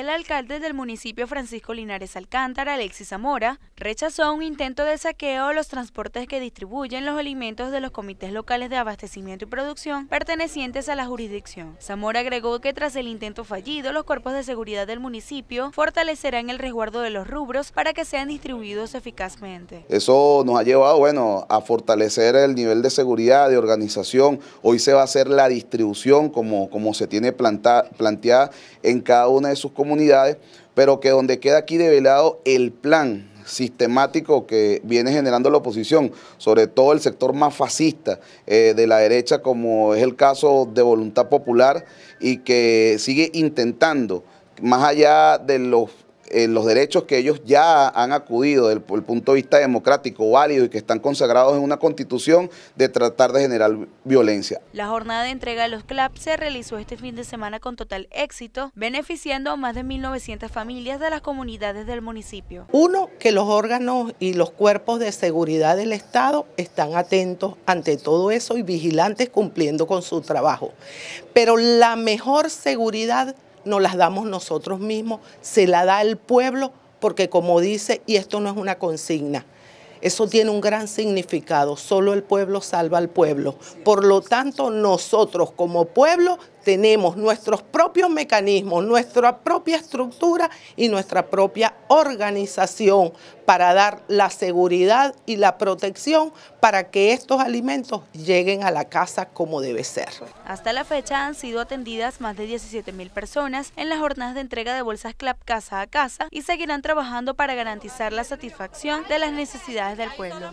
El alcalde del municipio Francisco Linares Alcántara, Alexis Zamora, rechazó un intento de saqueo a los transportes que distribuyen los alimentos de los comités locales de abastecimiento y producción pertenecientes a la jurisdicción. Zamora agregó que tras el intento fallido, los cuerpos de seguridad del municipio fortalecerán el resguardo de los rubros para que sean distribuidos eficazmente. Eso nos ha llevado, bueno, a fortalecer el nivel de seguridad, de organización. Hoy se va a hacer la distribución como, como se tiene planteada en cada una de sus comunidades pero que donde queda aquí develado el plan sistemático que viene generando la oposición, sobre todo el sector más fascista eh, de la derecha, como es el caso de Voluntad Popular, y que sigue intentando, más allá de los eh, los derechos que ellos ya han acudido desde el, punto de vista democrático, válido y que están consagrados en una constitución de tratar de generar violencia. La jornada de entrega de los CLAP se realizó este fin de semana con total éxito, beneficiando a más de 1.900 familias de las comunidades del municipio. Uno, que los órganos y los cuerpos de seguridad del Estado están atentos ante todo eso y vigilantes cumpliendo con su trabajo. Pero la mejor seguridad no las damos nosotros mismos, se la da el pueblo, porque como dice, y esto no es una consigna, eso tiene un gran significado, solo el pueblo salva al pueblo. Por lo tanto, nosotros como pueblo tenemos nuestros propios mecanismos, nuestra propia estructura y nuestra propia organización para dar la seguridad y la protección para que estos alimentos lleguen a la casa como debe ser. Hasta la fecha han sido atendidas más de mil personas en las jornadas de entrega de bolsas CLAP casa a casa y seguirán trabajando para garantizar la satisfacción de las necesidades del pueblo.